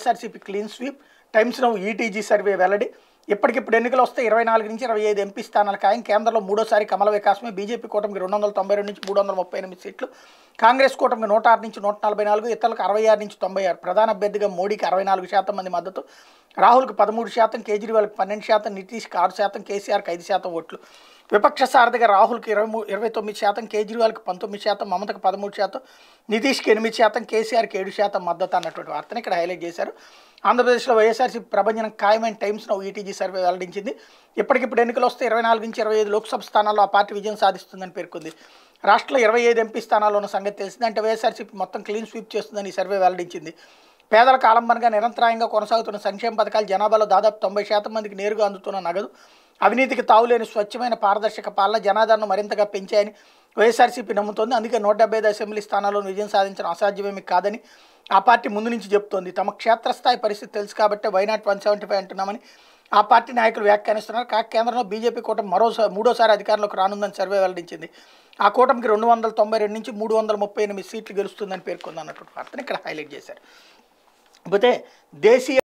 YSRCP clean sweep Times Now ETG survey వెల్లడి ఇప్పటికిప్పుడు ఎన్నికలు వస్తే ఇరవై నాలుగు నుంచి ఇరవై ఐదు ఎంపీ స్థానాలు ఖాయం కేంద్రంలో మూడోసారి కమల వికాసమే బీజేపీ కూటమికి రెండు వందల తొంభై రెండు నుంచి మూడు వందల ముప్పై ఎనిమిది సీట్లు కాంగ్రెస్ కూటమికి నూట ఆరు నుంచి నూట నలభై నాలుగు ఇతరులకు అరవై ఆరు నుంచి తొంభై ఆరు ప్రధాన అభ్యర్థిగా మోడీకి అరవై నాలుగు శాతం మంది మద్దతు రాహుల్కి పదమూడు శాతం కేజ్రీవాల్కి పన్నెండు శాతం నితీష్కి ఆరు శాతం కేసీఆర్కి ఐదు శాతం ఓట్లు విపక్ష సారథిగా రాహుల్కి ఇరవై మూ ఇరవై తొమ్మిది శాతం కేజ్రీవాల్కి పంతొమ్మిది శాతం మమతకు పదమూడు శాతం నితీష్కి ఎనిమిది శాతం కేసీఆర్కి ఏడు శాతం మద్దతు అన్నటువంటి వార్తను ఇక్కడ హైలైట్ చేశారు ఆంధ్రప్రదేశ్లో వైఎస్ఆర్సీ ప్రభంజనం ఖాయమైన టైమ్స్ నౌ ఈటీజీ సర్వే వెల్లడించింది ఇప్పటికిప్పుడు ఎన్నికలు వస్తే ఇరవై నాలుగు నుంచి ఇరవై ఐదు లోక్సభ స్థానాల్లో ఆ పార్టీ విజయం సాధిస్తుందని పేర్కొంది రాష్ట్రంలో ఇరవై ఐదు ఎంపీ స్థానాల్లో ఉన్న సంగతి తెలిసింది అంటే వైఎస్ఆర్సీపీ మొత్తం క్లీన్ స్వీప్ చేస్తుందని ఈ సర్వే వెల్లడించింది పేదల కాలంబనగా నిరంతరాయంగా కొనసాగుతున్న సంక్షేమ పథకాలు జనాభాలో దాదాపు తొంభై శాతం మందికి నేరుగా అందుతున్న నగదు అవినీతికి తావులేని స్వచ్ఛమైన పారదర్శక పాలన జనాదరణను మరింతగా పెంచాయని వైఎస్ఆర్సీపీ నమ్ముతోంది అందుకే నూట డెబ్బై ఐదు అసెంబ్లీ స్థానాల్లో విజయం సాధించడం అసాధ్యమేమి కాదని ఆ పార్టీ ముందు నుంచి చెబుతోంది తమ క్షేత్రస్థాయి పరిస్థితి తెలుసు కాబట్టి వైనాట్ వన్ సెవెంటీ ఫైవ్ అంటున్నామని ఆ పార్టీ నాయకులు వ్యాఖ్యానిస్తున్నారు కాక కేంద్రంలో బీజేపీ కూటమి మరోసారి మూడోసారి అధికారంలోకి రానుందని సర్వే వెల్లడించింది ఆ కూటమికి రెండు వందల తొంభై రెండు నుంచి మూడు వందల ముప్పై ఎనిమిది సీట్లు గెలుస్తుందని పేర్కొంది అన్నటువంటి వార్తను ఇక్కడ హైలైట్ చేశారు పోతే దేశీయ